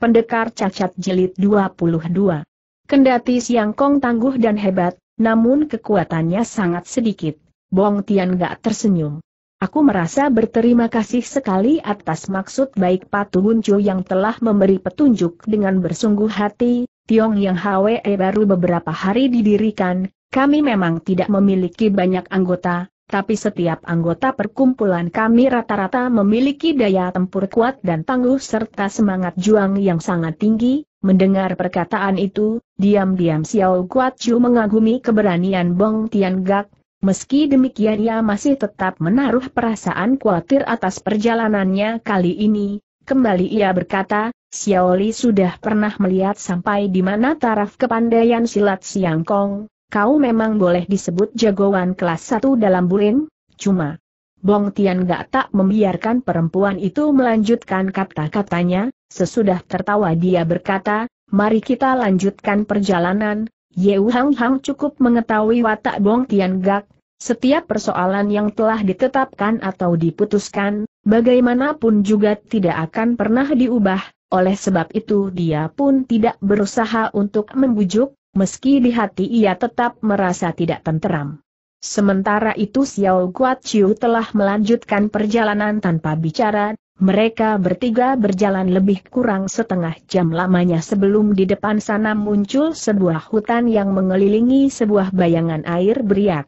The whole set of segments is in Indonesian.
Pendekar Cacat Jilid 22. Kendati Siang Kong tangguh dan hebat, namun kekuatannya sangat sedikit. Bong Tian gak tersenyum. Aku merasa berterima kasih sekali atas maksud baik Patu Huncu yang telah memberi petunjuk dengan bersungguh hati, Tiong Yang Hwe baru beberapa hari didirikan, kami memang tidak memiliki banyak anggota, tapi setiap anggota perkumpulan kami rata-rata memiliki daya tempur kuat dan tangguh serta semangat juang yang sangat tinggi. Mendengar perkataan itu, diam-diam Xiao Guacu mengagumi keberanian Bong Tian Gak. Meski demikian ia masih tetap menaruh perasaan khawatir atas perjalanannya kali ini. Kembali ia berkata, Xiao Li sudah pernah melihat sampai di mana taraf kepandaian silat Siang Kong kau memang boleh disebut jagoan kelas satu dalam bulin, cuma Bong Tian gak tak membiarkan perempuan itu melanjutkan kata-katanya, sesudah tertawa dia berkata, mari kita lanjutkan perjalanan, Yeu Hang Hang cukup mengetahui watak Bong Tian Gak, setiap persoalan yang telah ditetapkan atau diputuskan, bagaimanapun juga tidak akan pernah diubah, oleh sebab itu dia pun tidak berusaha untuk membujuk, meski di hati ia tetap merasa tidak tenteram. Sementara itu Xiao Guat Chiu telah melanjutkan perjalanan tanpa bicara, mereka bertiga berjalan lebih kurang setengah jam lamanya sebelum di depan sana muncul sebuah hutan yang mengelilingi sebuah bayangan air beriak.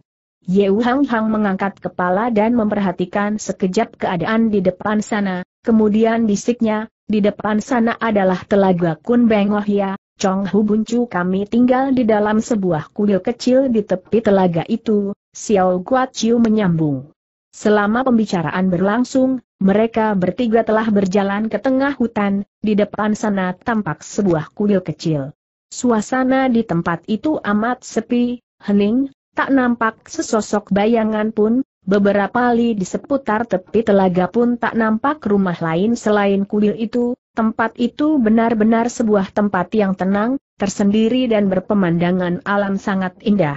Ye Hang Hang mengangkat kepala dan memperhatikan sekejap keadaan di depan sana, kemudian bisiknya, di depan sana adalah telaga Kun Beng Bengohya, Chong Hu Buncu kami tinggal di dalam sebuah kuil kecil di tepi telaga itu, Xiao Guaciu menyambung. Selama pembicaraan berlangsung, mereka bertiga telah berjalan ke tengah hutan, di depan sana tampak sebuah kuil kecil. Suasana di tempat itu amat sepi, hening, tak nampak sesosok bayangan pun, beberapa kali di seputar tepi telaga pun tak nampak rumah lain selain kuil itu, Tempat itu benar-benar sebuah tempat yang tenang, tersendiri dan berpemandangan alam sangat indah.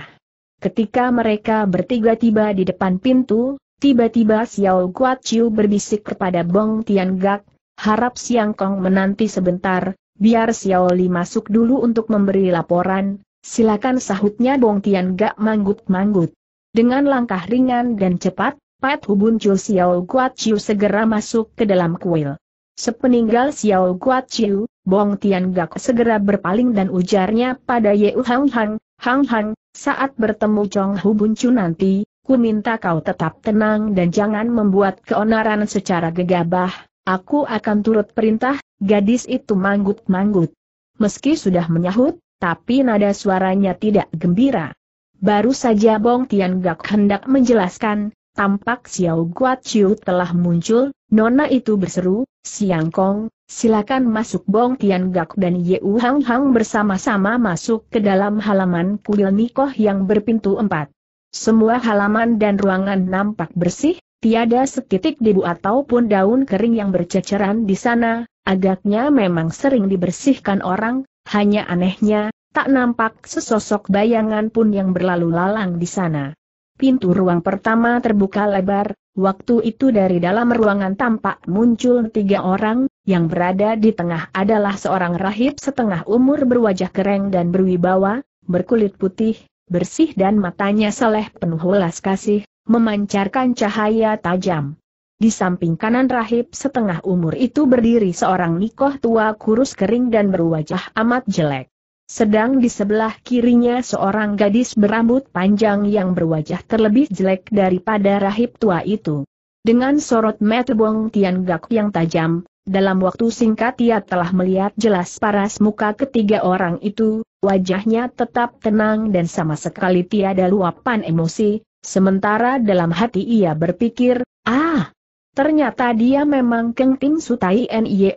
Ketika mereka bertiga tiba di depan pintu, tiba-tiba Xiao Guat Chiu berbisik kepada Bong Tian Gak, harap Siang Kong menanti sebentar, biar Xiao Li masuk dulu untuk memberi laporan, silakan sahutnya Bong Tian Gak manggut-manggut. Dengan langkah ringan dan cepat, Pat Hubun Chul Xiao Guat Chiu segera masuk ke dalam kuil. Sepeninggal Xiao Kuat Chiu, Bong Tian Gak segera berpaling dan ujarnya pada Ye Hang Hang, Hang Hang, saat bertemu Chong Hu Chu nanti, ku minta kau tetap tenang dan jangan membuat keonaran secara gegabah, aku akan turut perintah, gadis itu manggut-manggut. Meski sudah menyahut, tapi nada suaranya tidak gembira. Baru saja Bong Tian Gak hendak menjelaskan, tampak Xiao Guaciu telah muncul, Nona itu berseru, Siang Kong, silakan masuk Bong Tian Gak dan Yeu Hang Hang bersama-sama masuk ke dalam halaman kuil Nikoh yang berpintu empat. Semua halaman dan ruangan nampak bersih, tiada setitik debu ataupun daun kering yang berceceran di sana, agaknya memang sering dibersihkan orang, hanya anehnya, tak nampak sesosok bayangan pun yang berlalu lalang di sana. Pintu ruang pertama terbuka lebar, waktu itu dari dalam ruangan tampak muncul tiga orang, yang berada di tengah adalah seorang rahib setengah umur berwajah kering dan berwibawa, berkulit putih, bersih dan matanya seleh penuh welas kasih, memancarkan cahaya tajam. Di samping kanan rahib setengah umur itu berdiri seorang nikoh tua kurus kering dan berwajah amat jelek. Sedang di sebelah kirinya seorang gadis berambut panjang yang berwajah terlebih jelek daripada rahib tua itu. Dengan sorot mata Bong Gak yang tajam, dalam waktu singkat ia telah melihat jelas paras muka ketiga orang itu, wajahnya tetap tenang dan sama sekali tiada luapan emosi, sementara dalam hati ia berpikir, ah, ternyata dia memang Keng Ting Sutai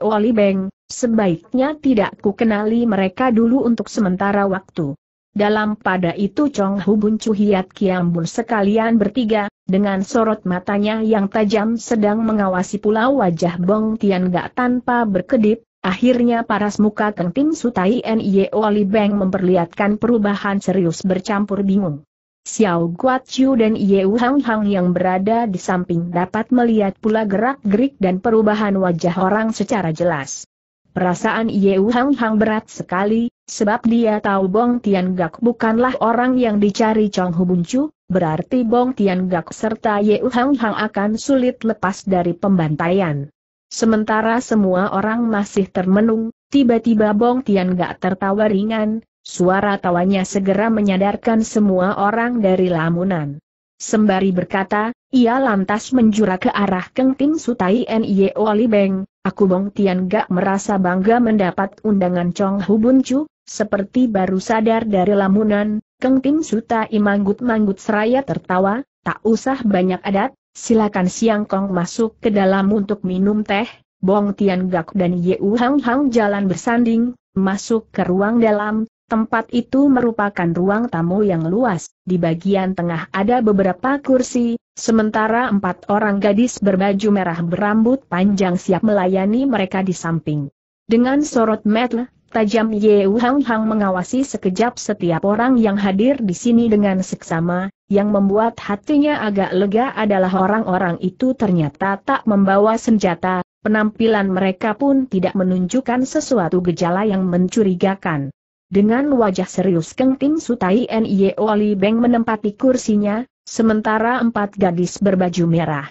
Oli Beng. Sebaiknya tidak ku kenali mereka dulu untuk sementara waktu. Dalam pada itu Chong Hu Bun Chu Hiat Kiambun sekalian bertiga, dengan sorot matanya yang tajam sedang mengawasi pula wajah Bong Tian Gak tanpa berkedip, akhirnya paras muka Keng Tim Sutai Nye Oli Beng memperlihatkan perubahan serius bercampur bingung. Xiao Guat Chiu dan Wu Hang Hang yang berada di samping dapat melihat pula gerak-gerik dan perubahan wajah orang secara jelas. Perasaan Yeu Hang Hang berat sekali, sebab dia tahu Bong Tian Gak bukanlah orang yang dicari Chong Hubuncu, berarti Bong Tian Gak serta Yeu Hang Hang akan sulit lepas dari pembantaian. Sementara semua orang masih termenung, tiba-tiba Bong Tian Gak tertawa ringan, suara tawanya segera menyadarkan semua orang dari lamunan. Sembari berkata, ia lantas menjura ke arah Keng dan Sutai Wali Beng. Aku Bong Tian Gak merasa bangga mendapat undangan Chong Hubun Chu, seperti baru sadar dari lamunan, Keng Tim Suta imanggut-manggut seraya tertawa, tak usah banyak adat, silakan Siang Kong masuk ke dalam untuk minum teh, Bong Tian Gak dan Yeu Hang Hang jalan bersanding, masuk ke ruang dalam, Tempat itu merupakan ruang tamu yang luas, di bagian tengah ada beberapa kursi, sementara empat orang gadis berbaju merah berambut panjang siap melayani mereka di samping. Dengan sorot mata tajam Ye Hang Hang mengawasi sekejap setiap orang yang hadir di sini dengan seksama, yang membuat hatinya agak lega adalah orang-orang itu ternyata tak membawa senjata, penampilan mereka pun tidak menunjukkan sesuatu gejala yang mencurigakan. Dengan wajah serius Keng Tim Sutai Nio wali Beng menempati kursinya, sementara empat gadis berbaju merah.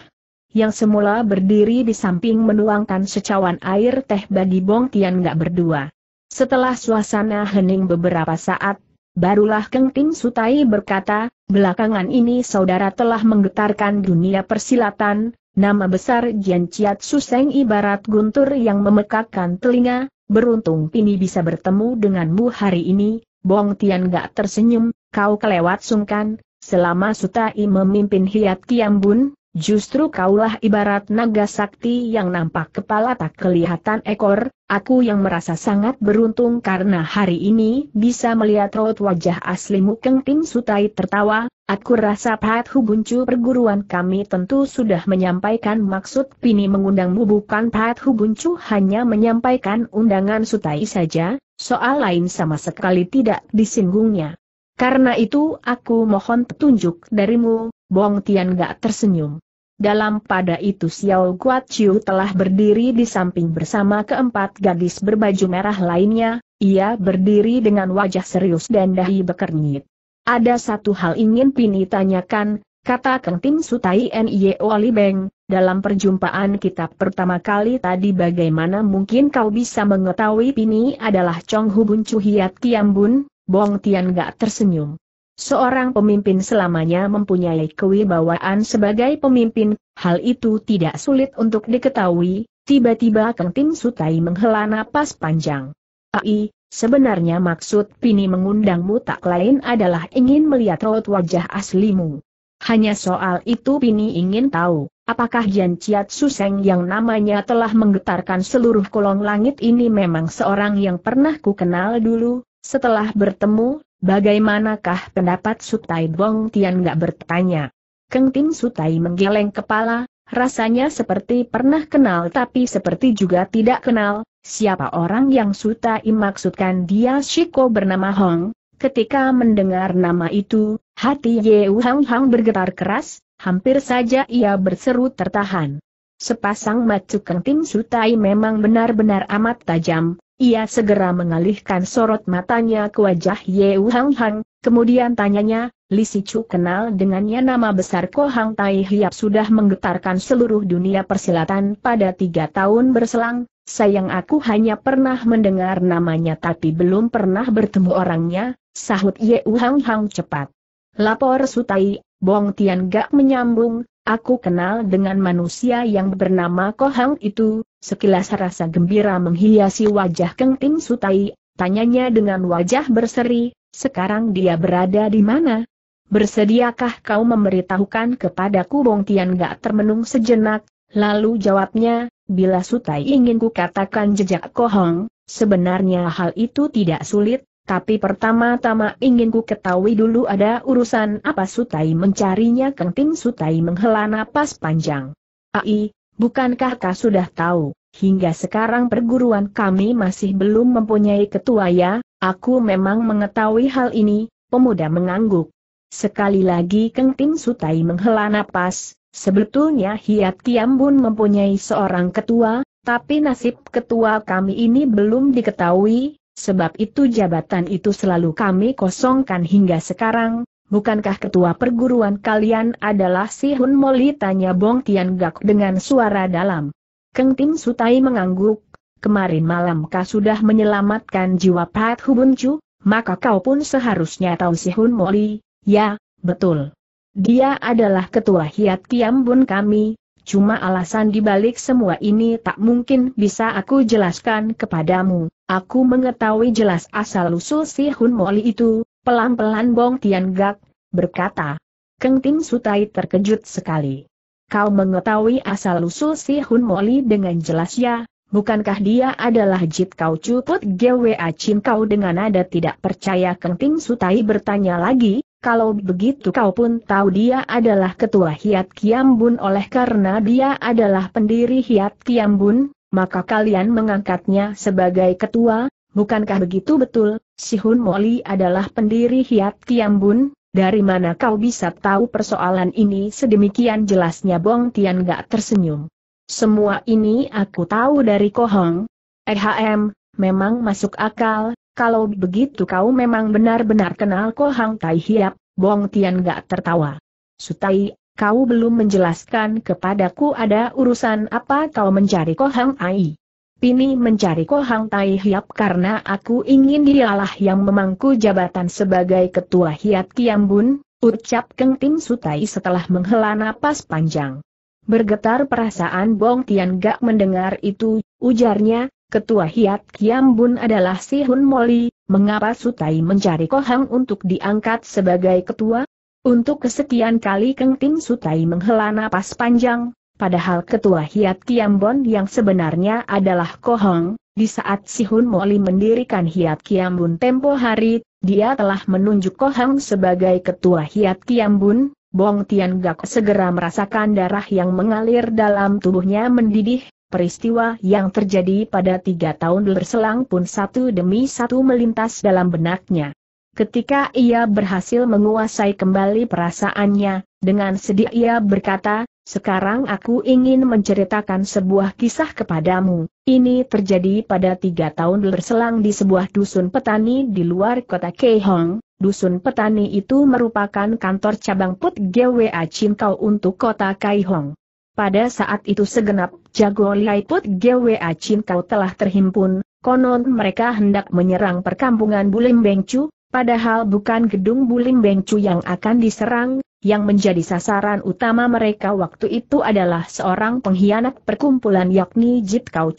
Yang semula berdiri di samping menuangkan secawan air teh bagi Bong Tian gak berdua. Setelah suasana hening beberapa saat, barulah Keng Tim Sutai berkata, belakangan ini saudara telah menggetarkan dunia persilatan, nama besar Jian Chiat Suseng ibarat guntur yang memekakkan telinga, beruntung Pini bisa bertemu denganmu hari ini, Bong Tian gak tersenyum, kau kelewat sungkan, selama Sutai memimpin Hiat Kiambun, Justru kaulah ibarat naga sakti yang nampak kepala tak kelihatan ekor, aku yang merasa sangat beruntung karena hari ini bisa melihat raut wajah aslimu Keng Ting Sutai tertawa, aku rasa Pat Hubuncu perguruan kami tentu sudah menyampaikan maksud Pini mengundangmu bukan Pat Hubuncu hanya menyampaikan undangan Sutai saja, soal lain sama sekali tidak disinggungnya. Karena itu aku mohon petunjuk darimu, Bong Tian gak tersenyum. Dalam pada itu Xiao Guat Chiu telah berdiri di samping bersama keempat gadis berbaju merah lainnya, ia berdiri dengan wajah serius dan dahi bekernyit. Ada satu hal ingin Pini tanyakan, kata Keng Tim Sutai Nye Wali Beng, dalam perjumpaan kita pertama kali tadi bagaimana mungkin kau bisa mengetahui Pini adalah Chong Hubun Kiam Kiambun, Bong Tian gak tersenyum. Seorang pemimpin selamanya mempunyai kewibawaan sebagai pemimpin, hal itu tidak sulit untuk diketahui, tiba-tiba Kang Tim Sutai menghela napas panjang. Ai, sebenarnya maksud Pini mengundangmu tak lain adalah ingin melihat raut wajah aslimu. Hanya soal itu Pini ingin tahu, apakah Jian Ciat Suseng yang namanya telah menggetarkan seluruh kolong langit ini memang seorang yang pernah ku kenal dulu, setelah bertemu, Bagaimanakah pendapat Sutai Bong Tian gak bertanya? Keng Tim Sutai menggeleng kepala, rasanya seperti pernah kenal tapi seperti juga tidak kenal, siapa orang yang Sutai maksudkan dia Shiko bernama Hong, ketika mendengar nama itu, hati Yeu Hang Hang bergetar keras, hampir saja ia berseru tertahan. Sepasang macu Keng Tim Sutai memang benar-benar amat tajam, ia segera mengalihkan sorot matanya ke wajah Ye Hang Hang, kemudian tanyanya, Li Sichu kenal dengannya nama besar Ko Hang Tai Hiap sudah menggetarkan seluruh dunia persilatan pada tiga tahun berselang, sayang aku hanya pernah mendengar namanya tapi belum pernah bertemu orangnya, sahut Ye Hang Hang cepat. Lapor Sutai, Bong Tian Gak menyambung, Aku kenal dengan manusia yang bernama Kohang itu, sekilas rasa gembira menghiasi wajah Keng Ting Sutai, tanyanya dengan wajah berseri, sekarang dia berada di mana? Bersediakah kau memberitahukan kepadaku Bong Tian gak termenung sejenak, lalu jawabnya, bila Sutai ingin kukatakan jejak Kohang, sebenarnya hal itu tidak sulit, tapi pertama-tama ingin ku ketahui dulu ada urusan apa Sutai mencarinya kenting Sutai menghela napas panjang. Ai, bukankah kau sudah tahu, hingga sekarang perguruan kami masih belum mempunyai ketua ya, aku memang mengetahui hal ini, pemuda mengangguk. Sekali lagi Keng Ting Sutai menghela napas, sebetulnya Hiat Kiambun mempunyai seorang ketua, tapi nasib ketua kami ini belum diketahui, Sebab itu jabatan itu selalu kami kosongkan hingga sekarang, bukankah ketua perguruan kalian adalah si Hun Moli? Tanya Bong Tian Gak dengan suara dalam. Keng Tim Sutai mengangguk, kemarin malam kau sudah menyelamatkan jiwa Pat Hubun Chu, maka kau pun seharusnya tahu si Hun Moli, ya, betul. Dia adalah ketua hiat Kiambun kami, Cuma alasan dibalik semua ini tak mungkin bisa aku jelaskan kepadamu. Aku mengetahui jelas asal-usul si Hun Moli itu, pelan-pelan Bong Tian Gak, berkata. Keng Ting Sutai terkejut sekali. Kau mengetahui asal-usul si Hun Moli dengan jelas ya, bukankah dia adalah Jit Kau Cuput Gwa Chin Kau dengan nada tidak percaya Keng Ting Sutai bertanya lagi, kalau begitu kau pun tahu dia adalah ketua Hiat Kiambun oleh karena dia adalah pendiri Hiat Kiambun, maka kalian mengangkatnya sebagai ketua, bukankah begitu betul, si Hun Moli adalah pendiri Hiat Kiambun? Dari mana kau bisa tahu persoalan ini sedemikian jelasnya Bong Tian gak tersenyum. Semua ini aku tahu dari Kohong. EHM, memang masuk akal, kalau begitu kau memang benar-benar kenal Kohang Tai Hiap, Bong Tian gak tertawa. Sutai, kau belum menjelaskan kepadaku ada urusan apa kau mencari Kohang Ai. Pini mencari Kohang Tai Hiap karena aku ingin dialah yang memangku jabatan sebagai ketua Hiat Kiambun, ucap Keng Tim Sutai setelah menghela napas panjang. Bergetar perasaan Bong Tian gak mendengar itu, ujarnya, Ketua Hiat Kiambun adalah Si Hun Moli, mengapa Sutai mencari Kohang untuk diangkat sebagai ketua? Untuk kesekian kali Keng Tim Sutai menghela napas panjang, padahal Ketua Hiat Kiambon yang sebenarnya adalah Kohang, di saat Si Hun Moli mendirikan Hiat Kiambun tempo hari, dia telah menunjuk Kohang sebagai Ketua Hiat Kiambun, Bong Tian Gak segera merasakan darah yang mengalir dalam tubuhnya mendidih, Peristiwa yang terjadi pada tiga tahun berselang pun satu demi satu melintas dalam benaknya. Ketika ia berhasil menguasai kembali perasaannya, dengan sedih ia berkata, sekarang aku ingin menceritakan sebuah kisah kepadamu. Ini terjadi pada tiga tahun berselang di sebuah dusun petani di luar kota Keihong. Dusun petani itu merupakan kantor cabang Put GWA Chinkau untuk kota Kaihong. Pada saat itu segenap jago Liaiput GWA kau telah terhimpun, konon mereka hendak menyerang perkampungan Bulim Bengcu, padahal bukan gedung Bulim Bengcu yang akan diserang, yang menjadi sasaran utama mereka waktu itu adalah seorang pengkhianat perkumpulan yakni Jit Kau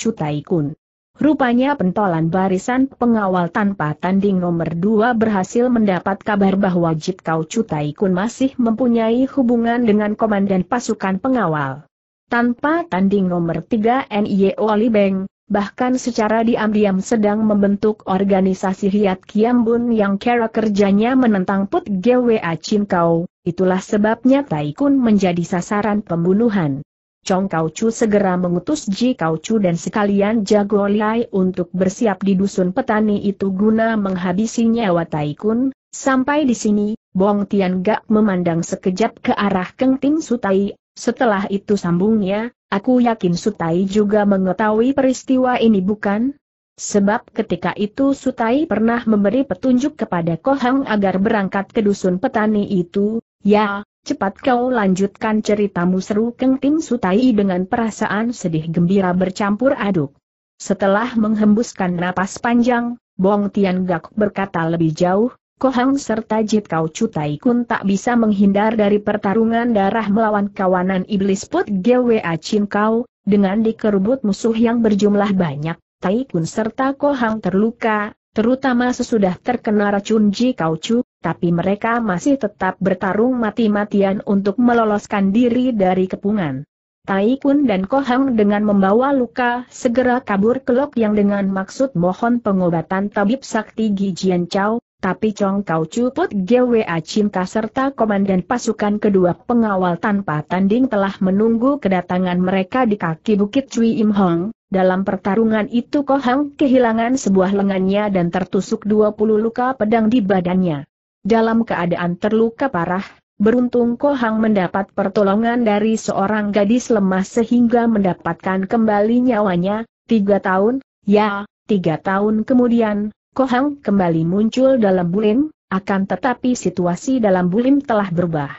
kun. Rupanya pentolan barisan pengawal tanpa tanding nomor dua berhasil mendapat kabar bahwa Jit Kau kun masih mempunyai hubungan dengan komandan pasukan pengawal tanpa tanding nomor 3 NIO Beng, bahkan secara diam-diam sedang membentuk organisasi Hiat Kiambun yang kera kerjanya menentang Put GWA Cinkau, itulah sebabnya Taikun menjadi sasaran pembunuhan. Chong Kau Chu segera mengutus Ji Kau Chu dan sekalian Jago Liai untuk bersiap di dusun petani itu guna menghabisi nyawa Taikun, Sampai di sini, Bong Tian Gak memandang sekejap ke arah Keng Ting Sutai, setelah itu sambungnya, aku yakin Sutai juga mengetahui peristiwa ini bukan? Sebab ketika itu Sutai pernah memberi petunjuk kepada Kohang agar berangkat ke dusun petani itu, ya, cepat kau lanjutkan ceritamu seru Keng Tim Sutai dengan perasaan sedih gembira bercampur aduk. Setelah menghembuskan napas panjang, Bong Tian Gak berkata lebih jauh, Kohang serta Jit Kau Cutai Kun tak bisa menghindar dari pertarungan darah melawan kawanan iblis Put Gwa Chin Kau, dengan dikerubut musuh yang berjumlah banyak, Tai Kun serta Kohang terluka, terutama sesudah terkena racun Ji Kau Chu, tapi mereka masih tetap bertarung mati-matian untuk meloloskan diri dari kepungan. Tai Kun dan Kohang dengan membawa luka segera kabur ke Lok yang dengan maksud mohon pengobatan tabib sakti Gijian Chow, tapi Chong Kau Cuput GWA Cinta serta komandan pasukan kedua pengawal tanpa tanding telah menunggu kedatangan mereka di kaki Bukit Cui Im Hong. Dalam pertarungan itu Ko Hang kehilangan sebuah lengannya dan tertusuk 20 luka pedang di badannya. Dalam keadaan terluka parah, beruntung Ko Hang mendapat pertolongan dari seorang gadis lemah sehingga mendapatkan kembali nyawanya, tiga tahun, ya, tiga tahun kemudian, Kohang kembali muncul dalam Bulim, akan tetapi situasi dalam Bulim telah berubah.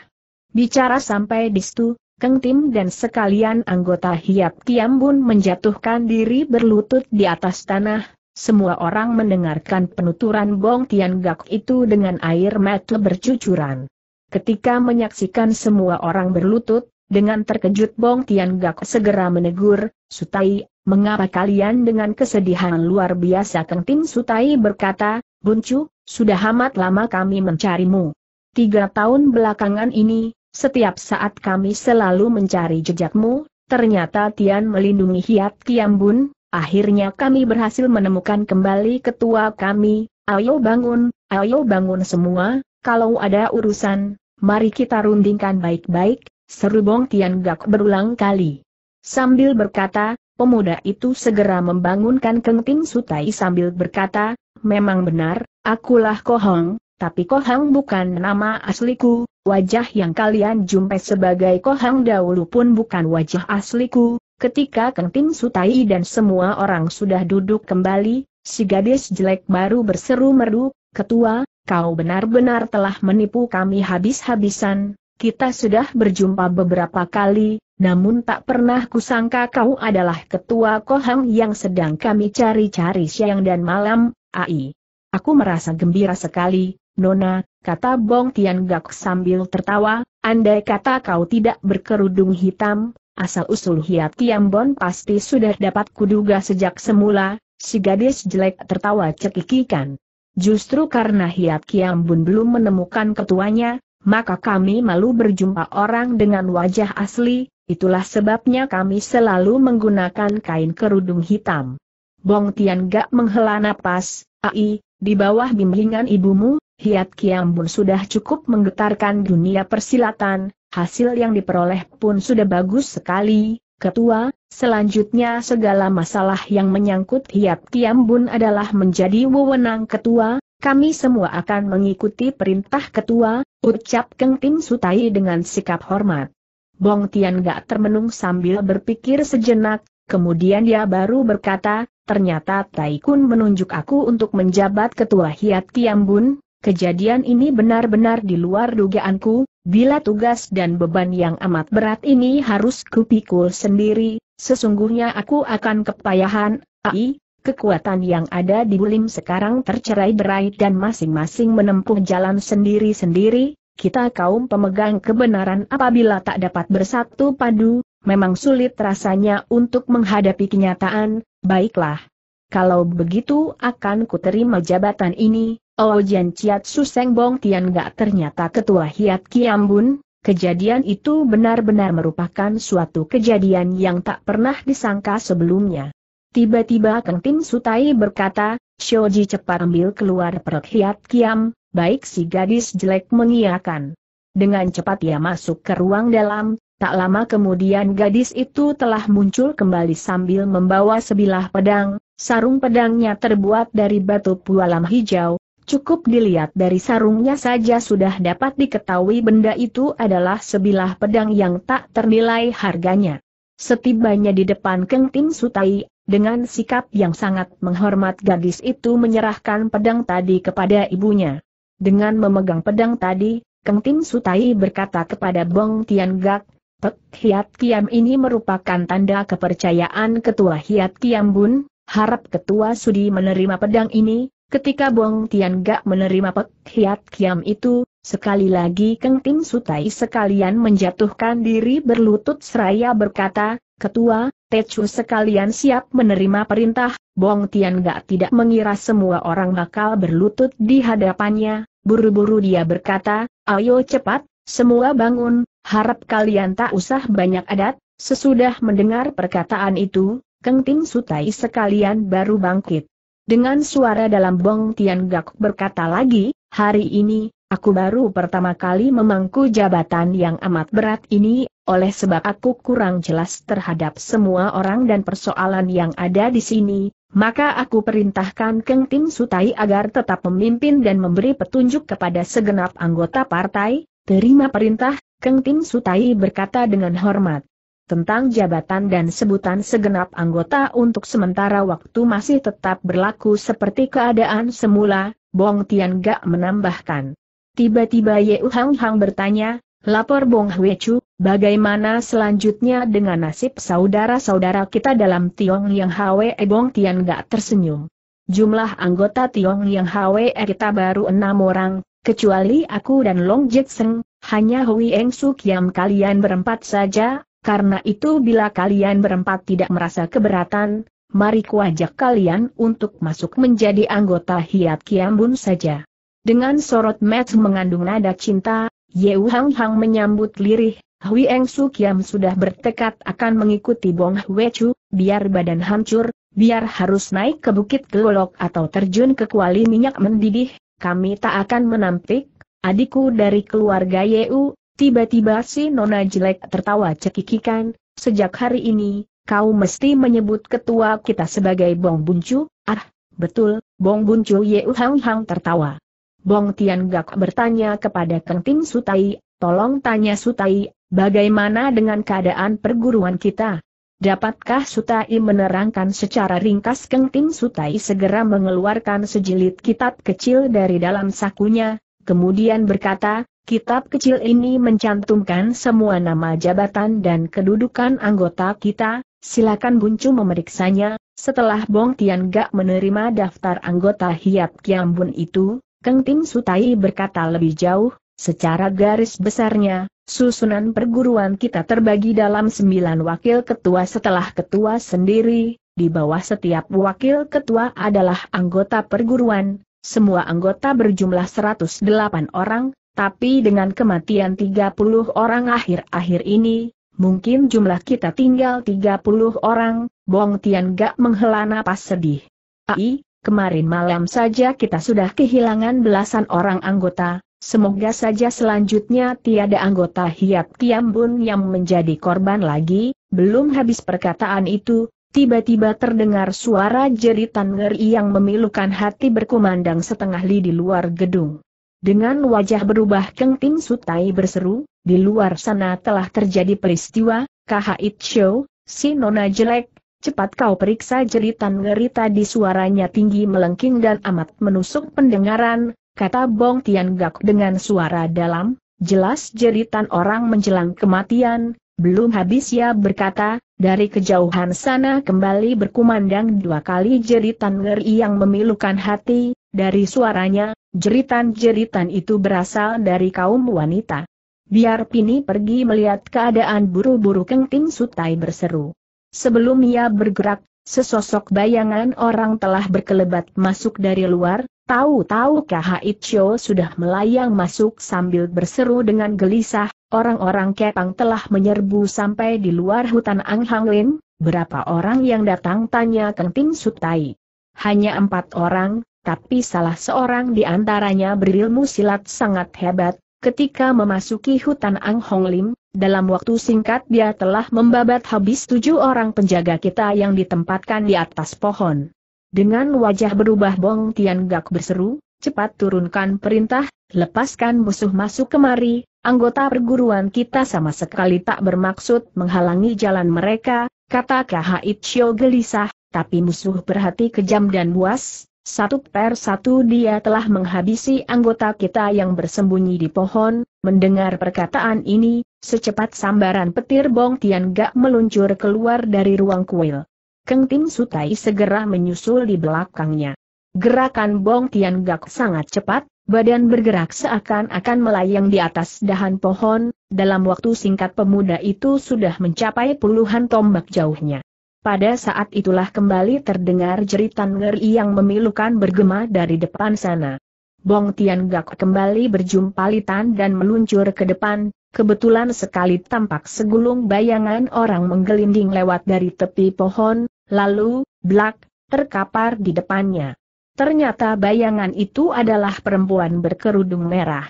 Bicara sampai di situ, Keng Tim dan sekalian anggota Hiap Kiam Bun menjatuhkan diri berlutut di atas tanah, semua orang mendengarkan penuturan Bong Tian Gak itu dengan air mata bercucuran. Ketika menyaksikan semua orang berlutut, dengan terkejut Bong Tian Gak segera menegur, Sutai, mengapa kalian dengan kesedihan luar biasa Kenting Sutai berkata, Buncu, sudah amat lama kami mencarimu. Tiga tahun belakangan ini, setiap saat kami selalu mencari jejakmu, ternyata Tian melindungi Hiat Kiambun, akhirnya kami berhasil menemukan kembali ketua kami, ayo bangun, ayo bangun semua, kalau ada urusan, mari kita rundingkan baik-baik, seru Bong Tian Gak berulang kali. Sambil berkata, Pemuda itu segera membangunkan Kengting Sutai sambil berkata, memang benar, akulah Kohong, tapi Kohang bukan nama asliku, wajah yang kalian jumpai sebagai Kohang dahulu pun bukan wajah asliku. Ketika Kenting Sutai dan semua orang sudah duduk kembali, si gadis jelek baru berseru merdu, Ketua, kau benar-benar telah menipu kami habis-habisan, kita sudah berjumpa beberapa kali, namun tak pernah kusangka kau adalah ketua kohang yang sedang kami cari-cari siang dan malam, ai. Aku merasa gembira sekali, Nona, kata Bong Tian Gak sambil tertawa, andai kata kau tidak berkerudung hitam, asal-usul Hiat Bon pasti sudah dapat kuduga sejak semula, si gadis jelek tertawa cekikikan. Justru karena Hiat Kiambun belum menemukan ketuanya, maka kami malu berjumpa orang dengan wajah asli, Itulah sebabnya kami selalu menggunakan kain kerudung hitam. Bong Tian Gak menghela napas, Ai, di bawah bimbingan ibumu, Hiat Kiambun sudah cukup menggetarkan dunia persilatan, hasil yang diperoleh pun sudah bagus sekali, Ketua, selanjutnya segala masalah yang menyangkut Hiat Kiambun adalah menjadi wewenang Ketua, kami semua akan mengikuti perintah Ketua, ucap Keng Tim Sutai dengan sikap hormat. Bong Tian gak termenung sambil berpikir sejenak, kemudian dia baru berkata, ternyata Tai Kun menunjuk aku untuk menjabat ketua Hiat Tiambun. kejadian ini benar-benar di luar dugaanku, bila tugas dan beban yang amat berat ini harus kupikul sendiri, sesungguhnya aku akan kepayahan, ai, kekuatan yang ada di Bulim sekarang tercerai-berai dan masing-masing menempuh jalan sendiri-sendiri, kita kaum pemegang kebenaran apabila tak dapat bersatu padu, memang sulit rasanya untuk menghadapi kenyataan, baiklah. Kalau begitu akan kuterima jabatan ini, Oh, Ciat Suseng Bong Tian Gak ternyata ketua Hiat Kiambun, kejadian itu benar-benar merupakan suatu kejadian yang tak pernah disangka sebelumnya. Tiba-tiba Keng Tim Sutai berkata, Shoji cepat ambil keluar perut Hiat Kiam, baik si gadis jelek mengiakan. Dengan cepat ia masuk ke ruang dalam, tak lama kemudian gadis itu telah muncul kembali sambil membawa sebilah pedang, sarung pedangnya terbuat dari batu pualam hijau, cukup dilihat dari sarungnya saja sudah dapat diketahui benda itu adalah sebilah pedang yang tak ternilai harganya. Setibanya di depan Keng Tim Sutai, dengan sikap yang sangat menghormat gadis itu menyerahkan pedang tadi kepada ibunya. Dengan memegang pedang tadi, Keng Tim Sutai berkata kepada Bong Tian Gak, Pek Hiat Kiam ini merupakan tanda kepercayaan Ketua Hiat Kiam Bun, harap Ketua Sudi menerima pedang ini, ketika Bong Tian Gak menerima Pek Hiat Kiam itu, sekali lagi Keng Tim Sutai sekalian menjatuhkan diri berlutut seraya berkata, Ketua, Techu sekalian siap menerima perintah, Bong Tian Gak tidak mengira semua orang bakal berlutut di hadapannya, Buru-buru dia berkata, ayo cepat, semua bangun, harap kalian tak usah banyak adat, sesudah mendengar perkataan itu, Keng Ting Sutai sekalian baru bangkit. Dengan suara dalam Bong Tian Gak berkata lagi, hari ini, aku baru pertama kali memangku jabatan yang amat berat ini, oleh sebab aku kurang jelas terhadap semua orang dan persoalan yang ada di sini, maka aku perintahkan Keng Tim Sutai agar tetap memimpin dan memberi petunjuk kepada segenap anggota partai, terima perintah, Keng Tim Sutai berkata dengan hormat. Tentang jabatan dan sebutan segenap anggota untuk sementara waktu masih tetap berlaku seperti keadaan semula, Bong Tian Gak menambahkan. Tiba-tiba Ye Hang Hang bertanya, Lapor Bong Chu, bagaimana selanjutnya dengan nasib saudara-saudara kita dalam Tiong Yang Hwe Bong Tian gak tersenyum. Jumlah anggota Tiong Yang Hwe kita baru enam orang, kecuali aku dan Long Jackson, hanya Hui Eng Su Kiam kalian berempat saja, karena itu bila kalian berempat tidak merasa keberatan, mari kuajak kalian untuk masuk menjadi anggota Hiat Kiam Bun saja. Dengan sorot match mengandung nada cinta, Yeu Hang Hang menyambut lirih, Hui Eng Su Kiam sudah bertekad akan mengikuti Bong Hwe Chu, biar badan hancur, biar harus naik ke Bukit Gelolok atau terjun ke kuali minyak mendidih, kami tak akan menampik, adikku dari keluarga Yeu, tiba-tiba si nona jelek tertawa cekikikan, sejak hari ini, kau mesti menyebut ketua kita sebagai Bong Buncu, ah, betul, Bong Buncu Yeu Hang Hang tertawa. Bong Tian Gak bertanya kepada Keng Tim Sutai, tolong tanya Sutai, bagaimana dengan keadaan perguruan kita? Dapatkah Sutai menerangkan secara ringkas Keng Tim Sutai segera mengeluarkan sejilid kitab kecil dari dalam sakunya, kemudian berkata, kitab kecil ini mencantumkan semua nama jabatan dan kedudukan anggota kita, silakan Buncu memeriksanya, setelah Bong Tian Gak menerima daftar anggota Hiap Kiambun itu, Ting Sutai berkata lebih jauh, secara garis besarnya, susunan perguruan kita terbagi dalam sembilan wakil ketua setelah ketua sendiri, di bawah setiap wakil ketua adalah anggota perguruan, semua anggota berjumlah 108 orang, tapi dengan kematian 30 orang akhir-akhir ini, mungkin jumlah kita tinggal 30 orang, Bong Tian gak menghela napas sedih. Ai, Kemarin malam saja kita sudah kehilangan belasan orang anggota, semoga saja selanjutnya tiada anggota Hiat Tiambun yang menjadi korban lagi, belum habis perkataan itu, tiba-tiba terdengar suara jeritan ngeri yang memilukan hati berkumandang setengah li di luar gedung. Dengan wajah berubah Keng Tim Sutai berseru, di luar sana telah terjadi peristiwa, Kahit Show, si nona jelek, Cepat kau periksa jeritan ngeri tadi suaranya tinggi melengking dan amat menusuk pendengaran, kata Bong Tian Gak dengan suara dalam, jelas jeritan orang menjelang kematian, belum habis ya berkata, dari kejauhan sana kembali berkumandang dua kali jeritan ngeri yang memilukan hati, dari suaranya, jeritan-jeritan itu berasal dari kaum wanita. Biar Pini pergi melihat keadaan buru-buru Keng Tim Sutai berseru. Sebelum ia bergerak, sesosok bayangan orang telah berkelebat masuk dari luar, tahu-tahu Itcho sudah melayang masuk sambil berseru dengan gelisah, orang-orang Kepang telah menyerbu sampai di luar hutan Ang Lin. berapa orang yang datang tanya Kenting Sutai. Hanya empat orang, tapi salah seorang di antaranya berilmu silat sangat hebat, ketika memasuki hutan Ang Lim. Dalam waktu singkat dia telah membabat habis tujuh orang penjaga kita yang ditempatkan di atas pohon. Dengan wajah berubah Bong Tian Gak berseru, cepat turunkan perintah, lepaskan musuh masuk kemari, anggota perguruan kita sama sekali tak bermaksud menghalangi jalan mereka, kata Kahait Chio gelisah, tapi musuh berhati kejam dan buas, satu per satu dia telah menghabisi anggota kita yang bersembunyi di pohon, mendengar perkataan ini, Secepat sambaran petir Bong Tian Gak meluncur keluar dari ruang kuil. Keng Tim Sutai segera menyusul di belakangnya. Gerakan Bong Tian Gak sangat cepat, badan bergerak seakan-akan melayang di atas dahan pohon, dalam waktu singkat pemuda itu sudah mencapai puluhan tombak jauhnya. Pada saat itulah kembali terdengar jeritan ngeri yang memilukan bergema dari depan sana. Bong Tian Gak kembali berjumpa Litan dan meluncur ke depan, Kebetulan sekali tampak segulung bayangan orang menggelinding lewat dari tepi pohon, lalu, blak, terkapar di depannya. Ternyata bayangan itu adalah perempuan berkerudung merah.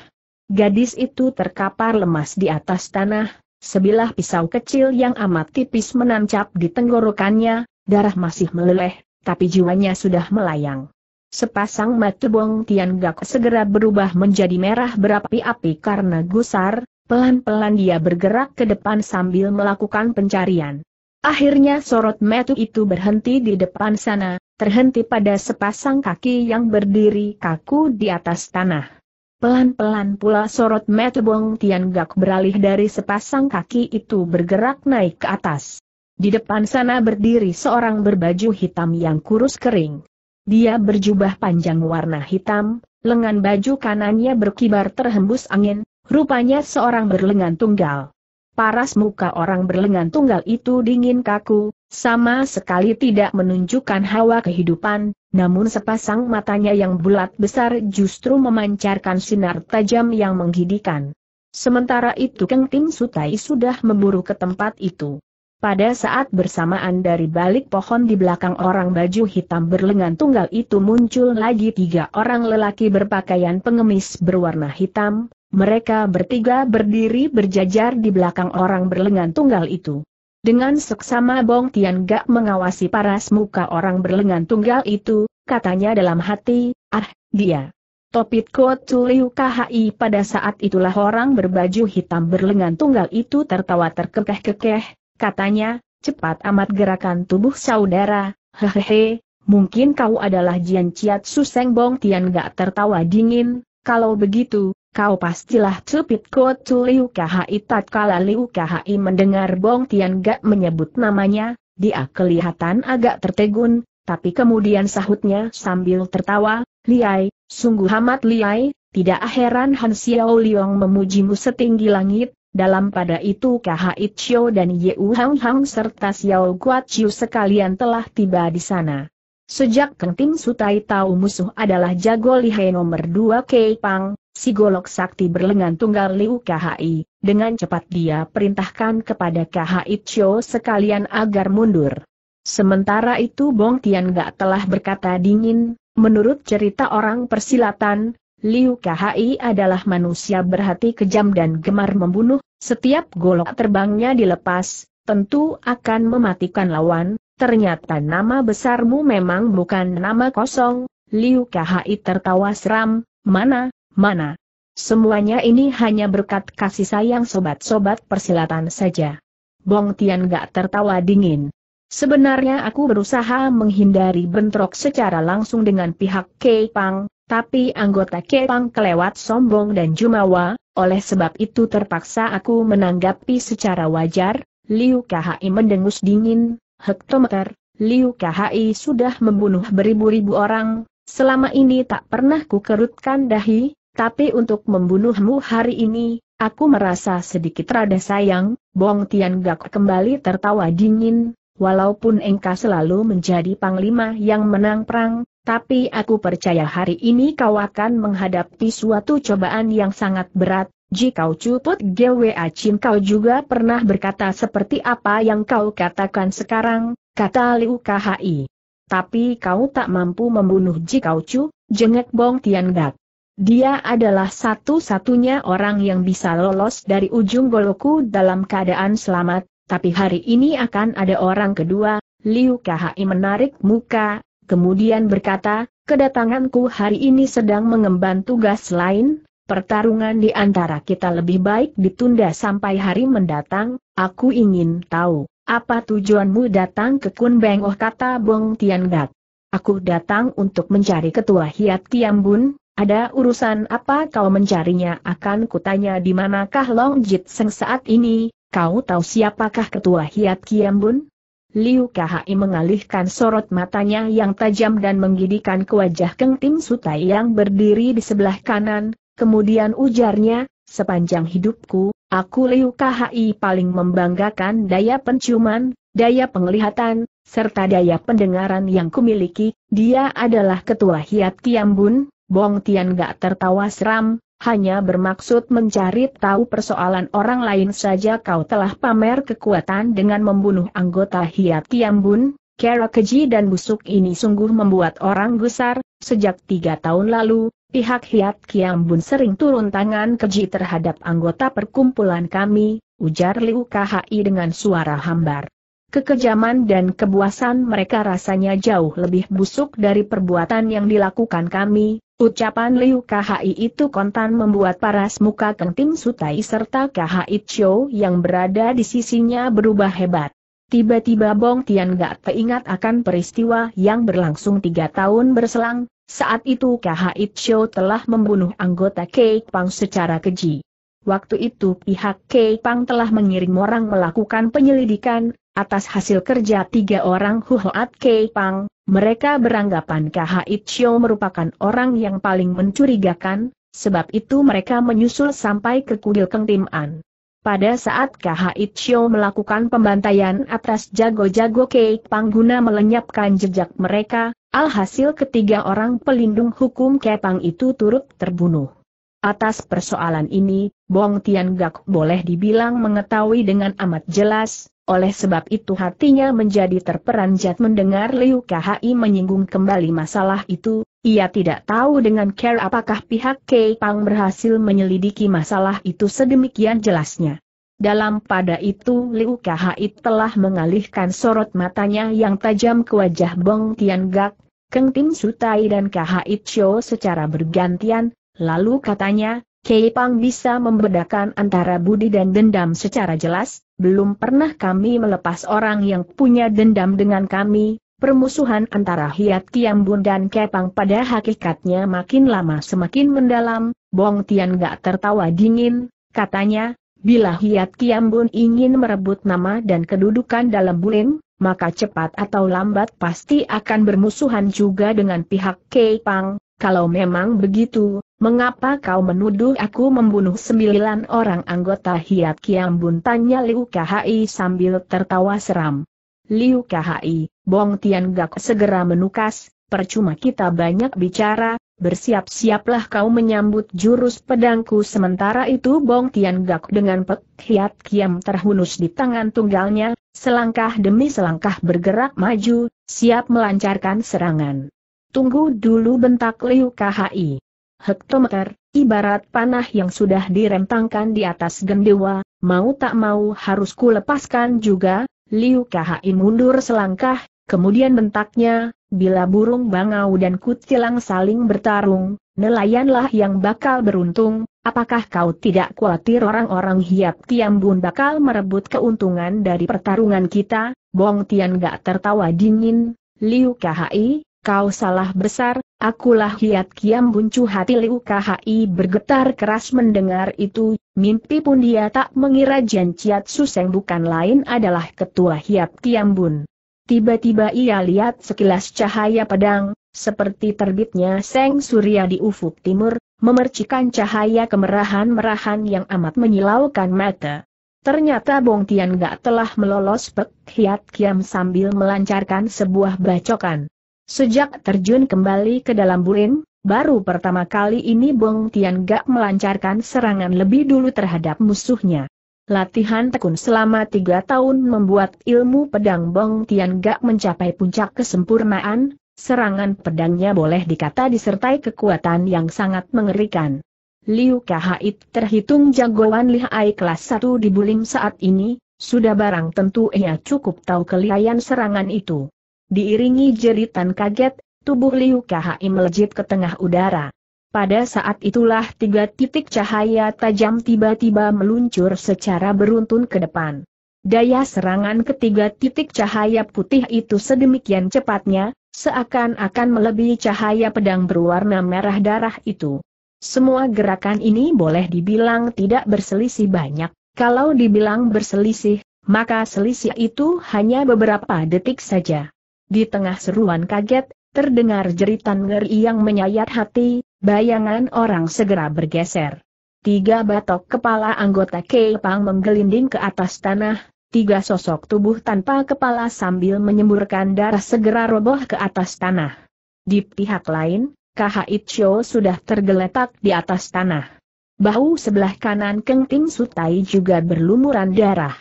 Gadis itu terkapar lemas di atas tanah, sebilah pisau kecil yang amat tipis menancap di tenggorokannya, darah masih meleleh, tapi jiwanya sudah melayang. Sepasang mata Bong Tian Gak segera berubah menjadi merah berapi-api karena gusar, Pelan-pelan dia bergerak ke depan sambil melakukan pencarian. Akhirnya sorot metu itu berhenti di depan sana, terhenti pada sepasang kaki yang berdiri kaku di atas tanah. Pelan-pelan pula sorot metu Bong gak beralih dari sepasang kaki itu bergerak naik ke atas. Di depan sana berdiri seorang berbaju hitam yang kurus kering. Dia berjubah panjang warna hitam, lengan baju kanannya berkibar terhembus angin, Rupanya seorang berlengan tunggal. Paras muka orang berlengan tunggal itu dingin kaku, sama sekali tidak menunjukkan hawa kehidupan, namun sepasang matanya yang bulat besar justru memancarkan sinar tajam yang menggidikan. Sementara itu Keng Tim Sutai sudah memburu ke tempat itu. Pada saat bersamaan dari balik pohon di belakang orang baju hitam berlengan tunggal itu muncul lagi tiga orang lelaki berpakaian pengemis berwarna hitam, mereka bertiga berdiri berjajar di belakang orang berlengan tunggal itu. Dengan seksama Bong Tian Gak mengawasi paras muka orang berlengan tunggal itu, katanya dalam hati, ah, dia. Topit Kotu Liu KHI pada saat itulah orang berbaju hitam berlengan tunggal itu tertawa terkekeh-kekeh, katanya, cepat amat gerakan tubuh saudara, hehehe, mungkin kau adalah Jian Ciat Suseng Bong Tian Gak tertawa dingin, kalau begitu, kau pastilah cupit kocu Liu Kahai tatkala Liu Kahai mendengar Bong Tian Gak menyebut namanya, dia kelihatan agak tertegun, tapi kemudian sahutnya sambil tertawa, Liai, sungguh amat Liai, tidak heran Han Xiao Liong memujimu setinggi langit, dalam pada itu Kahai Chio dan Yeu Hang Hang serta Xiao Guat Chiu sekalian telah tiba di sana. Sejak Kenting Sutai tahu musuh adalah jago lihai nomor 2 Kei Pang, si golok sakti berlengan tunggal Liu KHI, dengan cepat dia perintahkan kepada KHI Cho sekalian agar mundur. Sementara itu Bong Tian Gak telah berkata dingin, menurut cerita orang persilatan, Liu KHI adalah manusia berhati kejam dan gemar membunuh, setiap golok terbangnya dilepas, tentu akan mematikan lawan, ternyata nama besarmu memang bukan nama kosong, Liu KHI tertawa seram, mana, mana. Semuanya ini hanya berkat kasih sayang sobat-sobat persilatan saja. Bong Tian gak tertawa dingin. Sebenarnya aku berusaha menghindari bentrok secara langsung dengan pihak Kepang, tapi anggota Kepang kelewat sombong dan jumawa, oleh sebab itu terpaksa aku menanggapi secara wajar, Liu KHI mendengus dingin, hektometer, Liu KHI sudah membunuh beribu-ribu orang, selama ini tak pernah kukerutkan dahi, tapi untuk membunuhmu hari ini, aku merasa sedikit rada sayang, Bong Tian Gak kembali tertawa dingin, walaupun engkau selalu menjadi panglima yang menang perang, tapi aku percaya hari ini kau akan menghadapi suatu cobaan yang sangat berat, Jikau cuput GWA Chin kau juga pernah berkata seperti apa yang kau katakan sekarang, kata Liu KHI. Tapi kau tak mampu membunuh Jikau Cu, jengek Bong Tian Gak. Dia adalah satu-satunya orang yang bisa lolos dari ujung goloku dalam keadaan selamat, tapi hari ini akan ada orang kedua, Liu Kahai menarik muka, kemudian berkata, kedatanganku hari ini sedang mengemban tugas lain, pertarungan di antara kita lebih baik ditunda sampai hari mendatang, aku ingin tahu, apa tujuanmu datang ke Kunbeng Oh kata Bong Gat. Aku datang untuk mencari ketua Hiat Tiambun. Ada urusan apa kau mencarinya akan kutanya di manakah Long Jit Seng saat ini, kau tahu siapakah ketua Hiat Kiambun? Liu Kahai mengalihkan sorot matanya yang tajam dan menggidikan ke wajah Keng Tim Sutai yang berdiri di sebelah kanan, kemudian ujarnya, sepanjang hidupku, aku Liu Kahai paling membanggakan daya penciuman, daya penglihatan, serta daya pendengaran yang kumiliki, dia adalah ketua Hiat Kiambun, Bong Tian gak tertawa seram, hanya bermaksud mencari tahu persoalan orang lain saja kau telah pamer kekuatan dengan membunuh anggota Hiat Tiambun, kera keji dan busuk ini sungguh membuat orang gusar, sejak tiga tahun lalu, pihak Hiat Kiambun sering turun tangan keji terhadap anggota perkumpulan kami, ujar Liu Kahai dengan suara hambar. Kekejaman dan kebuasan mereka rasanya jauh lebih busuk dari perbuatan yang dilakukan kami. Ucapan Liu KHI itu kontan membuat paras muka Kenting Sutai serta KHI Chio yang berada di sisinya berubah hebat. Tiba-tiba Bong Tian gak teringat akan peristiwa yang berlangsung tiga tahun berselang, saat itu KHI Chio telah membunuh anggota Cake Pang secara keji. Waktu itu pihak Kei Pang telah mengirim orang melakukan penyelidikan, atas hasil kerja tiga orang Huhoat Kei Pang, mereka beranggapan KH Chio merupakan orang yang paling mencurigakan, sebab itu mereka menyusul sampai ke Kugil Keng Tim An. Pada saat KH Chio melakukan pembantaian atas jago-jago Kei Pang guna melenyapkan jejak mereka, alhasil ketiga orang pelindung hukum Kei Pang itu turut terbunuh. Atas persoalan ini, Bong Tian Gak boleh dibilang mengetahui dengan amat jelas, oleh sebab itu hatinya menjadi terperanjat mendengar Liu KHI menyinggung kembali masalah itu, ia tidak tahu dengan care apakah pihak Kei Pang berhasil menyelidiki masalah itu sedemikian jelasnya. Dalam pada itu Liu KHI telah mengalihkan sorot matanya yang tajam ke wajah Bong Tian Gak, Keng Tim Sutai dan KHI Chou secara bergantian, Lalu katanya, Kei bisa membedakan antara budi dan dendam secara jelas, belum pernah kami melepas orang yang punya dendam dengan kami, permusuhan antara Hiat Kiambun dan Kepang pada hakikatnya makin lama semakin mendalam, Bong Tian gak tertawa dingin, katanya, bila Hiat Kiambun ingin merebut nama dan kedudukan dalam bulim, maka cepat atau lambat pasti akan bermusuhan juga dengan pihak Kepang. kalau memang begitu, Mengapa kau menuduh aku membunuh sembilan orang anggota Hiat Bun? Tanya Liu Kahai sambil tertawa seram. Liu Kahai, Bong Tian Gak segera menukas, percuma kita banyak bicara, bersiap-siaplah kau menyambut jurus pedangku. Sementara itu Bong Tian Gak dengan pek Hiat Kiam terhunus di tangan tunggalnya, selangkah demi selangkah bergerak maju, siap melancarkan serangan. Tunggu dulu bentak Liu Kahai hektometer, ibarat panah yang sudah direntangkan di atas gendewa, mau tak mau harus kulepaskan juga, Liu Kahai mundur selangkah, kemudian bentaknya, bila burung bangau dan kutilang saling bertarung, nelayanlah yang bakal beruntung, apakah kau tidak khawatir orang-orang hiap Tiambun bakal merebut keuntungan dari pertarungan kita? Bong Tian gak tertawa dingin, Liu Kahai, kau salah besar, akulah hiat kiam buncu hati Liu Khi bergetar keras mendengar itu, mimpi pun dia tak mengira Jian Ciat Suseng bukan lain adalah ketua hiat kiam bun. Tiba-tiba ia lihat sekilas cahaya pedang, seperti terbitnya seng surya di ufuk timur, memercikan cahaya kemerahan-merahan yang amat menyilaukan mata. Ternyata Bong Tian Gak telah melolos Pek Hiat Kiam sambil melancarkan sebuah bacokan. Sejak terjun kembali ke dalam burin, baru pertama kali ini Bong Tian Gak melancarkan serangan lebih dulu terhadap musuhnya. Latihan tekun selama tiga tahun membuat ilmu pedang Bong Tian Gak mencapai puncak kesempurnaan, serangan pedangnya boleh dikata disertai kekuatan yang sangat mengerikan. Liu Kahait terhitung jagoan lihai kelas 1 di Bulim saat ini, sudah barang tentu ia cukup tahu kelihayan serangan itu. Diiringi jeritan kaget, tubuh Liu Kahai melejit ke tengah udara. Pada saat itulah tiga titik cahaya tajam tiba-tiba meluncur secara beruntun ke depan. Daya serangan ketiga titik cahaya putih itu sedemikian cepatnya, seakan-akan melebihi cahaya pedang berwarna merah darah itu. Semua gerakan ini boleh dibilang tidak berselisih banyak, kalau dibilang berselisih, maka selisih itu hanya beberapa detik saja. Di tengah seruan kaget, terdengar jeritan ngeri yang menyayat hati, bayangan orang segera bergeser. Tiga batok kepala anggota Kepang menggelinding ke atas tanah, tiga sosok tubuh tanpa kepala sambil menyemburkan darah segera roboh ke atas tanah. Di pihak lain, Kaha Itcho sudah tergeletak di atas tanah. Bahu sebelah kanan Keng Ting Sutai juga berlumuran darah.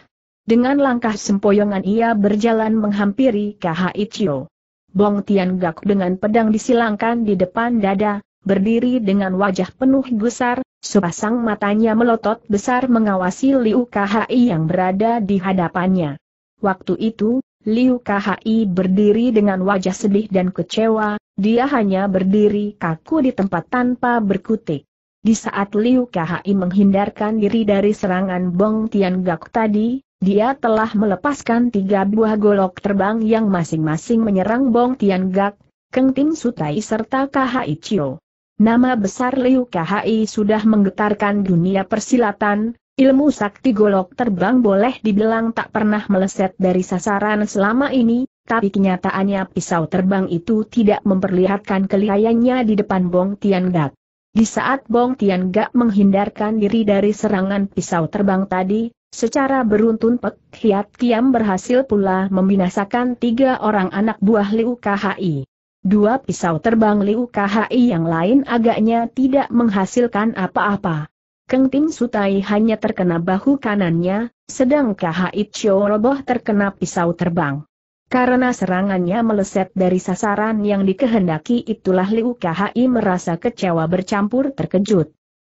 Dengan langkah sempoyongan ia berjalan menghampiri KHI Ichio. Bong Tian Gak dengan pedang disilangkan di depan dada, berdiri dengan wajah penuh gusar, sepasang matanya melotot besar mengawasi Liu KHI yang berada di hadapannya. Waktu itu, Liu KHI berdiri dengan wajah sedih dan kecewa, dia hanya berdiri kaku di tempat tanpa berkutik. Di saat Liu KHI menghindarkan diri dari serangan Bong Tian Gak tadi, dia telah melepaskan tiga buah golok terbang yang masing-masing menyerang Bong Tian Gak, Keng Tim Sutai serta KHI Chio. Nama besar Liu KHI sudah menggetarkan dunia persilatan, ilmu sakti golok terbang boleh dibilang tak pernah meleset dari sasaran selama ini, tapi kenyataannya pisau terbang itu tidak memperlihatkan kelihayannya di depan Bong Tian Gak. Di saat Bong Tian Gak menghindarkan diri dari serangan pisau terbang tadi, Secara beruntun Pek Hiat Kiam berhasil pula membinasakan tiga orang anak buah Liu KHI. Dua pisau terbang Liu KHI yang lain agaknya tidak menghasilkan apa-apa. Keng Tim Sutai hanya terkena bahu kanannya, sedang KHI Chio Roboh terkena pisau terbang. Karena serangannya meleset dari sasaran yang dikehendaki itulah Liu KHI merasa kecewa bercampur terkejut.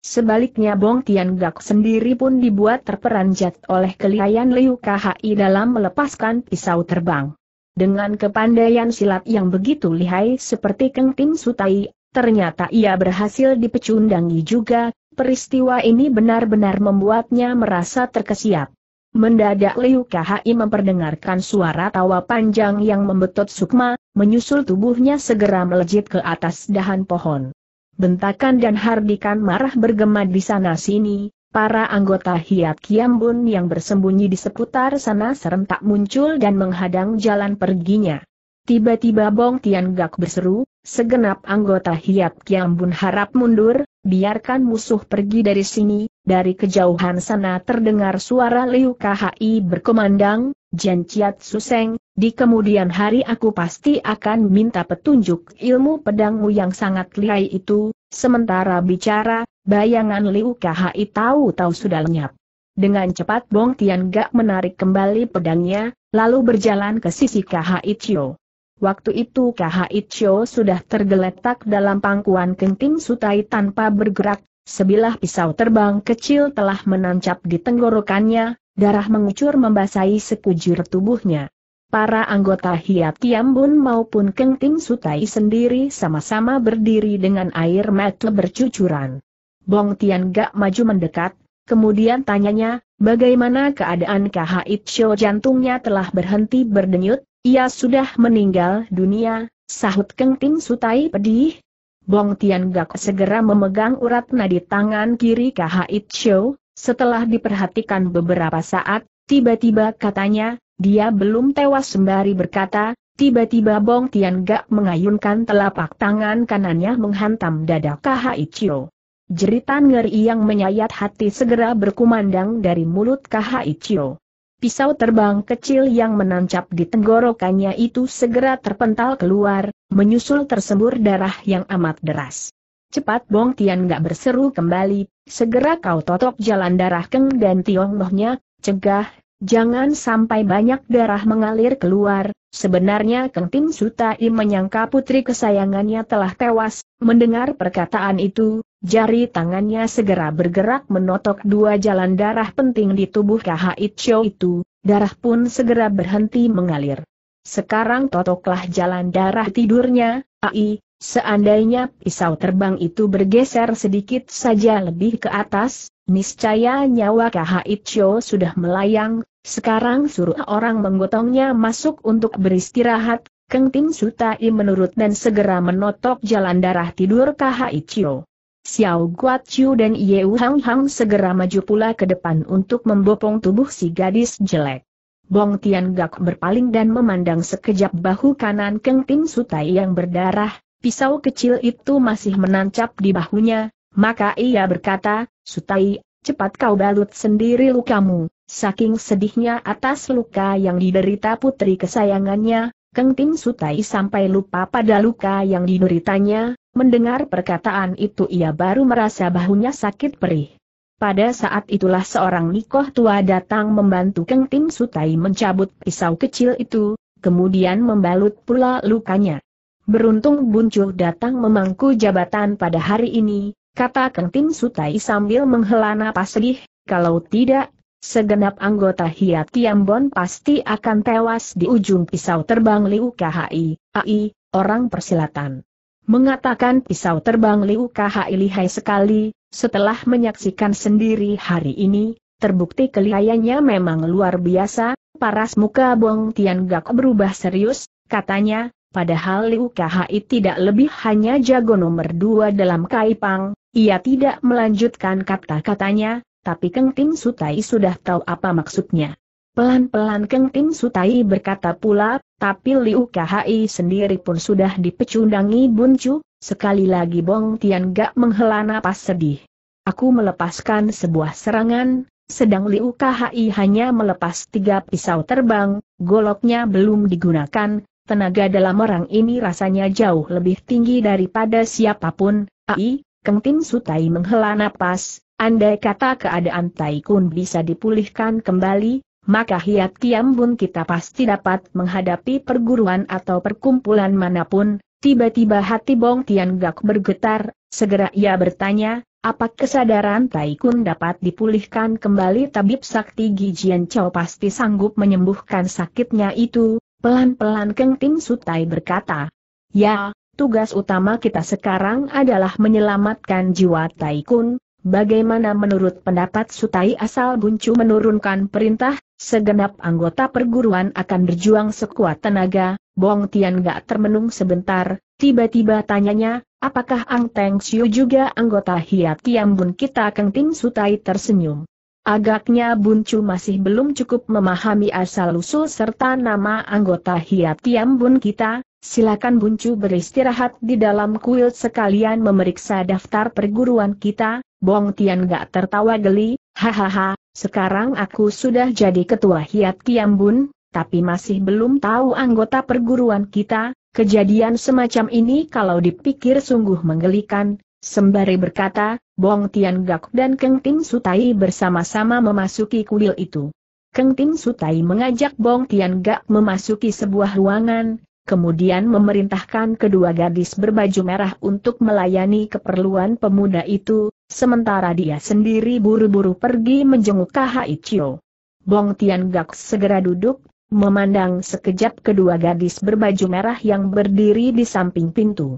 Sebaliknya Bong Gak sendiri pun dibuat terperanjat oleh kelihayan Liu Kai dalam melepaskan pisau terbang. Dengan kepandaian silat yang begitu lihai seperti Keng Tim Sutai, ternyata ia berhasil dipecundangi juga, peristiwa ini benar-benar membuatnya merasa terkesiap. Mendadak Liu Kai memperdengarkan suara tawa panjang yang membetot sukma, menyusul tubuhnya segera melejit ke atas dahan pohon. Bentakan dan hardikan marah bergema di sana-sini, para anggota Hiat Kiambun yang bersembunyi di seputar sana serentak muncul dan menghadang jalan perginya. Tiba-tiba Bong Tian Gak berseru, segenap anggota Hiat Kiambun harap mundur, biarkan musuh pergi dari sini, dari kejauhan sana terdengar suara Liu Khi berkomandang, Jian Chiat Suseng, di kemudian hari aku pasti akan minta petunjuk ilmu pedangmu yang sangat lihai itu, sementara bicara, bayangan Liu Kahai tahu-tahu sudah lenyap. Dengan cepat Bong Tian Gak menarik kembali pedangnya, lalu berjalan ke sisi Kahai Chio. Waktu itu Kahai Chio sudah tergeletak dalam pangkuan kenting sutai tanpa bergerak, sebilah pisau terbang kecil telah menancap di tenggorokannya, darah mengucur membasahi sekujur tubuhnya. Para anggota Hiat Tiambun maupun Keng Tim Sutai sendiri sama-sama berdiri dengan air mata bercucuran. Bong Tian gak maju mendekat, kemudian tanyanya, bagaimana keadaan It Sho jantungnya telah berhenti berdenyut, ia sudah meninggal dunia, sahut Keng Tim Sutai pedih. Bong Tian gak segera memegang urat nadi tangan kiri It Sho, setelah diperhatikan beberapa saat, tiba-tiba katanya, dia belum tewas sembari berkata, tiba-tiba Bong Tian Gak mengayunkan telapak tangan kanannya menghantam dada Kahaichiro. Jeritan ngeri yang menyayat hati segera berkumandang dari mulut Kahaichiro. Pisau terbang kecil yang menancap di tenggorokannya itu segera terpental keluar, menyusul tersembur darah yang amat deras. Cepat Bong Tian gak berseru kembali, Segera kau totok jalan darah Keng dan Tionglohnya, cegah, jangan sampai banyak darah mengalir keluar. Sebenarnya Keng Tim Sutai menyangka putri kesayangannya telah tewas, mendengar perkataan itu, jari tangannya segera bergerak menotok dua jalan darah penting di tubuh Kahit Cho itu, darah pun segera berhenti mengalir. Sekarang totoklah jalan darah tidurnya, AI, Seandainya pisau terbang itu bergeser sedikit saja lebih ke atas, niscaya nyawa Kahaicho sudah melayang, sekarang suruh orang menggotongnya masuk untuk beristirahat, Keng Tin Sutai menurut dan segera menotok jalan darah tidur Kahaicho. Xiao Guaqiu dan Yeu Hang Hang segera maju pula ke depan untuk membopong tubuh si gadis jelek. Bong Tian Gak berpaling dan memandang sekejap bahu kanan Keng Tin Sutai yang berdarah, Pisau kecil itu masih menancap di bahunya, maka ia berkata, Sutai, cepat kau balut sendiri lukamu. Saking sedihnya atas luka yang diderita putri kesayangannya, Keng Tin Sutai sampai lupa pada luka yang dideritanya, mendengar perkataan itu ia baru merasa bahunya sakit perih. Pada saat itulah seorang nikoh tua datang membantu Keng Tin Sutai mencabut pisau kecil itu, kemudian membalut pula lukanya. Beruntung Buncuh datang memangku jabatan pada hari ini, kata Kang Tim Sutai sambil menghela napas sedih, kalau tidak, segenap anggota Hiat Kiambon pasti akan tewas di ujung pisau terbang Liu KHI, AI, orang persilatan. Mengatakan pisau terbang Liu KHI lihai sekali, setelah menyaksikan sendiri hari ini, terbukti kelihayannya memang luar biasa, paras muka Bong Tian Gak berubah serius, katanya, Padahal Liu Kahai tidak lebih hanya jago nomor dua dalam Kaipang, ia tidak melanjutkan kata-katanya, tapi Keng Tim Sutai sudah tahu apa maksudnya. Pelan-pelan Keng Tim Sutai berkata pula, tapi Liu Kahai sendiri pun sudah dipecundangi buncu, sekali lagi Bong Tian gak menghela napas sedih. Aku melepaskan sebuah serangan, sedang Liu Kahai hanya melepas tiga pisau terbang, goloknya belum digunakan, tenaga dalam orang ini rasanya jauh lebih tinggi daripada siapapun, ai, Keng Tin Sutai menghela napas, andai kata keadaan Tai Kun bisa dipulihkan kembali, maka Hiat Kiam Bun kita pasti dapat menghadapi perguruan atau perkumpulan manapun, tiba-tiba hati Bong Tian Gak bergetar, segera ia bertanya, apa kesadaran Tai Kun dapat dipulihkan kembali tabib sakti Gijian Chow pasti sanggup menyembuhkan sakitnya itu, Pelan-pelan Keng Tim Sutai berkata, Ya, tugas utama kita sekarang adalah menyelamatkan jiwa Taikun, bagaimana menurut pendapat Sutai asal Buncu menurunkan perintah, segenap anggota perguruan akan berjuang sekuat tenaga, Bong Tian gak termenung sebentar, tiba-tiba tanyanya, apakah Ang Teng Siu juga anggota Hiat Tiambun kita Keng Tim Sutai tersenyum. Agaknya Buncu masih belum cukup memahami asal-usul serta nama anggota Hiat Tiam Bun kita, silakan Buncu beristirahat di dalam kuil sekalian memeriksa daftar perguruan kita, Bong Tian gak tertawa geli, hahaha, sekarang aku sudah jadi ketua Hiat Tiam Bun, tapi masih belum tahu anggota perguruan kita, kejadian semacam ini kalau dipikir sungguh menggelikan, sembari berkata, Bong Tian Gak dan Keng Tim Sutai bersama-sama memasuki kuil itu. Keng Tim Sutai mengajak Bong Tian Gak memasuki sebuah ruangan, kemudian memerintahkan kedua gadis berbaju merah untuk melayani keperluan pemuda itu, sementara dia sendiri buru-buru pergi menjenguk Kahaichio. Bong Tian Gak segera duduk, memandang sekejap kedua gadis berbaju merah yang berdiri di samping pintu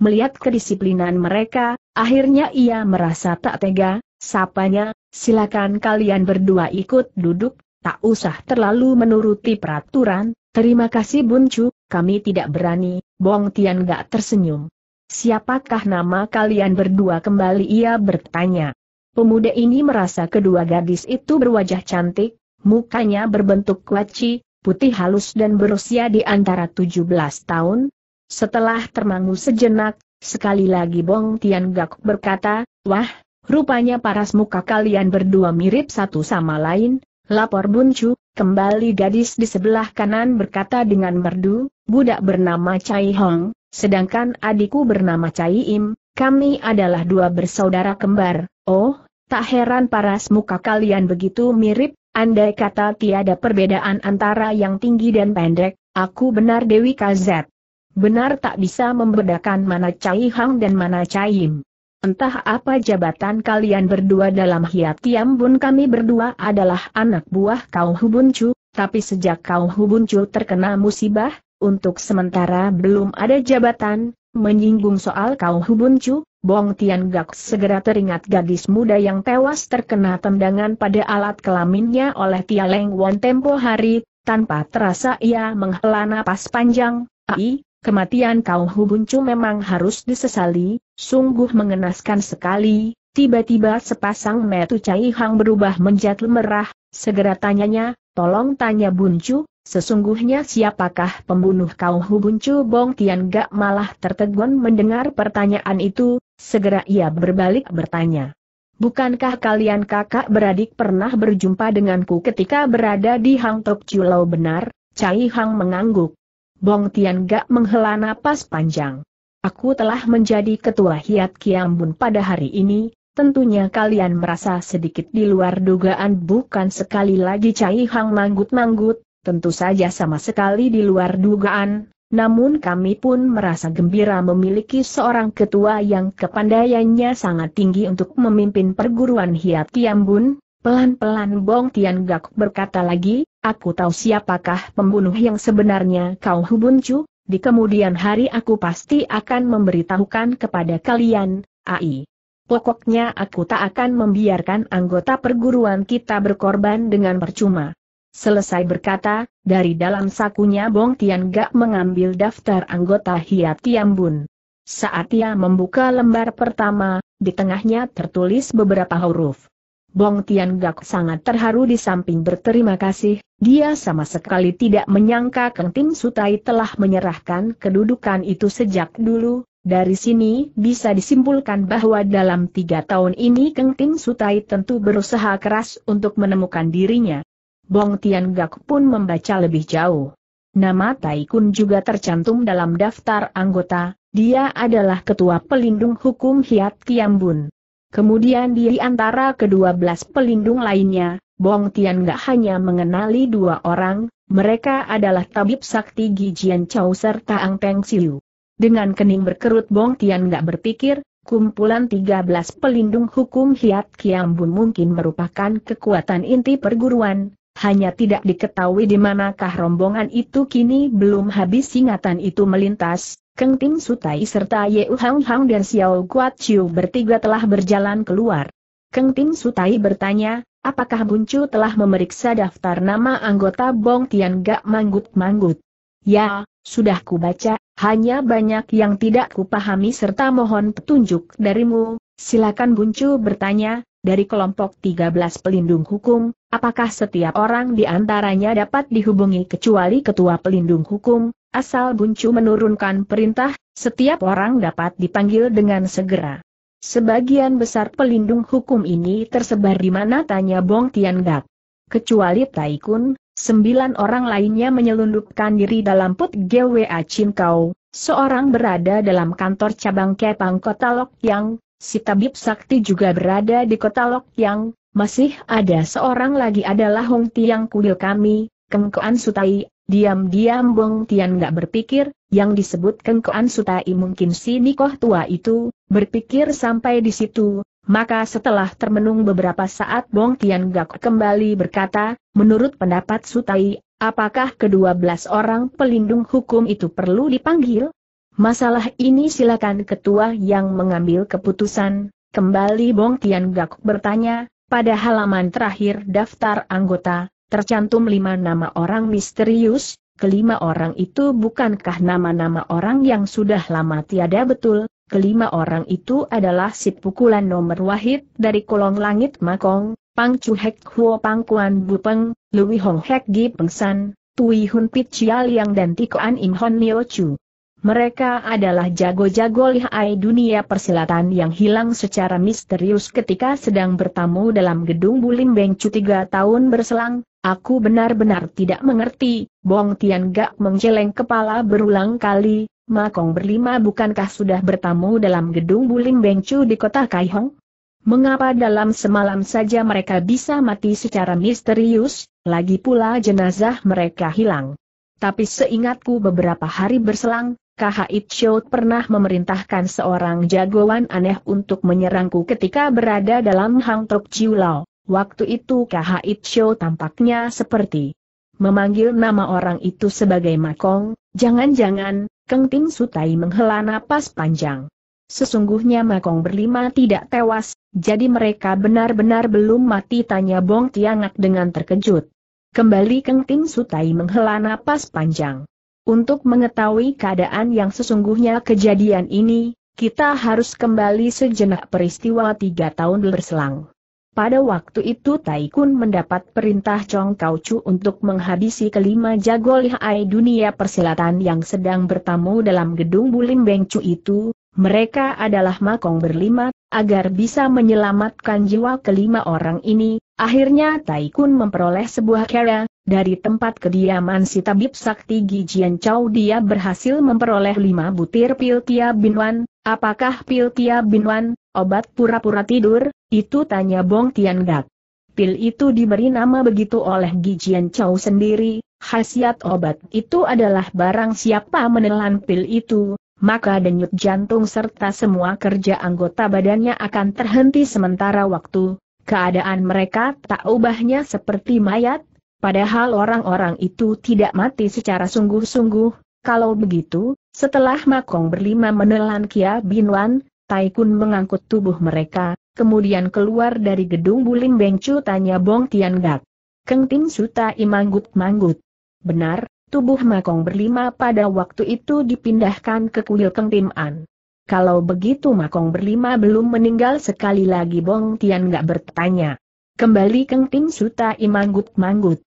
melihat kedisiplinan mereka, akhirnya ia merasa tak tega, sapanya, silakan kalian berdua ikut duduk, tak usah terlalu menuruti peraturan, terima kasih Buncu, kami tidak berani, Bong Tian gak tersenyum. Siapakah nama kalian berdua kembali ia bertanya. Pemuda ini merasa kedua gadis itu berwajah cantik, mukanya berbentuk kuaci, putih halus dan berusia di antara 17 tahun, setelah termangu sejenak, sekali lagi Bong Tian Gak berkata, Wah, rupanya paras muka kalian berdua mirip satu sama lain, lapor Buncu, kembali gadis di sebelah kanan berkata dengan merdu, budak bernama Chai Hong, sedangkan adikku bernama Chai Im, kami adalah dua bersaudara kembar, oh, tak heran paras muka kalian begitu mirip, andai kata tiada perbedaan antara yang tinggi dan pendek, aku benar Dewi Kazet. Benar tak bisa membedakan mana Cai Hang dan mana cai im. Entah apa jabatan kalian berdua dalam hiat bun kami berdua adalah anak buah kau Hubuncu, tapi sejak kau Hubuncu terkena musibah, untuk sementara belum ada jabatan, menyinggung soal kau Hubuncu, Bong Tian Gak segera teringat gadis muda yang tewas terkena tendangan pada alat kelaminnya oleh Tia Leng Won tempo hari, tanpa terasa ia menghela napas panjang, ai, Kematian kau Hubuncu memang harus disesali, sungguh mengenaskan sekali, tiba-tiba sepasang metu Cai Hang berubah menjadi merah, segera tanyanya, tolong tanya Buncu, sesungguhnya siapakah pembunuh kau Hubuncu Bong Tian Gak malah tertegun mendengar pertanyaan itu, segera ia berbalik bertanya. Bukankah kalian kakak beradik pernah berjumpa denganku ketika berada di Hang Tok Chulau benar? Cai Hang mengangguk. Bong Tian Gak menghela napas panjang. Aku telah menjadi ketua Hiat Kiambun pada hari ini, tentunya kalian merasa sedikit di luar dugaan bukan sekali lagi Cai Hang manggut-manggut, tentu saja sama sekali di luar dugaan, namun kami pun merasa gembira memiliki seorang ketua yang kepandaiannya sangat tinggi untuk memimpin perguruan Hiat Kiambun, Pelan-pelan Bong Tian Gak berkata lagi, aku tahu siapakah pembunuh yang sebenarnya kau Hubun Chu, di kemudian hari aku pasti akan memberitahukan kepada kalian, AI. Pokoknya aku tak akan membiarkan anggota perguruan kita berkorban dengan percuma. Selesai berkata, dari dalam sakunya Bong Tian Gak mengambil daftar anggota Hiat Tiambun. Saat ia membuka lembar pertama, di tengahnya tertulis beberapa huruf. Bong Tian Gak sangat terharu di samping berterima kasih, dia sama sekali tidak menyangka Kang Tim Sutai telah menyerahkan kedudukan itu sejak dulu. Dari sini bisa disimpulkan bahwa dalam tiga tahun ini Kang Tim Sutai tentu berusaha keras untuk menemukan dirinya. Bong Tian Gak pun membaca lebih jauh. Nama Tai Kun juga tercantum dalam daftar anggota, dia adalah ketua pelindung hukum Hiat Kiambun. Kemudian di antara kedua belas pelindung lainnya, Bong Tian gak hanya mengenali dua orang, mereka adalah tabib sakti Gijian Chow serta Ang Peng Siu. Dengan kening berkerut Bong Tian gak berpikir, kumpulan tiga belas pelindung hukum Hiat Kiambun mungkin merupakan kekuatan inti perguruan, hanya tidak diketahui di manakah rombongan itu kini belum habis ingatan itu melintas, Keng Ting Sutai serta Ye Hang Hang dan Xiao Kuat Chiu bertiga telah berjalan keluar. Keng Ting Sutai bertanya, apakah Buncu telah memeriksa daftar nama anggota Bong Tian Gak Manggut-Manggut? Ya, sudah ku baca. hanya banyak yang tidak ku pahami serta mohon petunjuk darimu. Silakan Buncu bertanya, dari kelompok 13 pelindung hukum, apakah setiap orang di antaranya dapat dihubungi kecuali ketua pelindung hukum, Asal Buncu menurunkan perintah, setiap orang dapat dipanggil dengan segera. Sebagian besar pelindung hukum ini tersebar di mana tanya Bong Tian Gak. Kecuali Taikun, sembilan orang lainnya menyelundupkan diri dalam put GWA Kau. seorang berada dalam kantor cabang Kepang Kota Lok Yang, si tabib sakti juga berada di Kota Lok Yang, masih ada seorang lagi adalah Hong Tiang Kuil kami, Kengkoan Sutai, Diam-diam Bong Tian gak berpikir, yang disebut Kengkoan Sutai mungkin si Nikoh tua itu, berpikir sampai di situ, maka setelah termenung beberapa saat Bong Tian gak kembali berkata, menurut pendapat Sutai, apakah kedua belas orang pelindung hukum itu perlu dipanggil? Masalah ini silakan ketua yang mengambil keputusan, kembali Bong Tian Gak bertanya, pada halaman terakhir daftar anggota, tercantum lima nama orang misterius, kelima orang itu bukankah nama-nama orang yang sudah lama tiada betul, kelima orang itu adalah si pukulan nomor wahid dari kolong langit Makong, Pang Chu Hek Huo Pang Kuan peng, Lui Hong Hek Gi Pengsan, Tui Hun Pit Chial Yang dan Tiko An Im Hon Nio Chu. Mereka adalah jago-jago lihai dunia persilatan yang hilang secara misterius ketika sedang bertamu dalam gedung Bulim Beng Cu tiga tahun berselang, Aku benar-benar tidak mengerti, Bong Tian Gak menjeleng kepala berulang kali, Makong berlima bukankah sudah bertamu dalam gedung Bulim Bengcu di kota Kaihong? Mengapa dalam semalam saja mereka bisa mati secara misterius, lagi pula jenazah mereka hilang? Tapi seingatku beberapa hari berselang, KHI Chout pernah memerintahkan seorang jagoan aneh untuk menyerangku ketika berada dalam Hang Tok Chiu Lao. Waktu itu KH Itcho tampaknya seperti memanggil nama orang itu sebagai Makong, jangan-jangan, Keng Ting Sutai menghela napas panjang. Sesungguhnya Makong berlima tidak tewas, jadi mereka benar-benar belum mati tanya Bong Tiangak dengan terkejut. Kembali Keng Ting Sutai menghela napas panjang. Untuk mengetahui keadaan yang sesungguhnya kejadian ini, kita harus kembali sejenak peristiwa tiga tahun berselang. Pada waktu itu Taikun mendapat perintah Chong Kau Chu untuk menghabisi kelima jago lihai dunia persilatan yang sedang bertamu dalam gedung Bulim Beng Chu itu, mereka adalah Makong berlima, agar bisa menyelamatkan jiwa kelima orang ini, akhirnya Taikun memperoleh sebuah kera, dari tempat kediaman si tabib sakti Gijian Chow dia berhasil memperoleh lima butir pil Tia Binwan, apakah pil Tia Binwan, obat pura-pura tidur, itu tanya Bong Tian Gak. Pil itu diberi nama begitu oleh Gijian Chow sendiri, khasiat obat itu adalah barang siapa menelan pil itu, maka denyut jantung serta semua kerja anggota badannya akan terhenti sementara waktu, keadaan mereka tak ubahnya seperti mayat, padahal orang-orang itu tidak mati secara sungguh-sungguh, kalau begitu, setelah Makong berlima menelan Kia Bin Wan, Taikun mengangkut tubuh mereka, kemudian keluar dari gedung Bulim Bengcu tanya Bong Tian Gak. Keng Tim Suta Imanggut Manggut. Benar, Tubuh Makong berlima pada waktu itu dipindahkan ke kuil Keng Tim Kalau begitu Makong berlima belum meninggal sekali lagi Bong Tian gak bertanya. Kembali Keng Tim Suta Imanggut Manggut.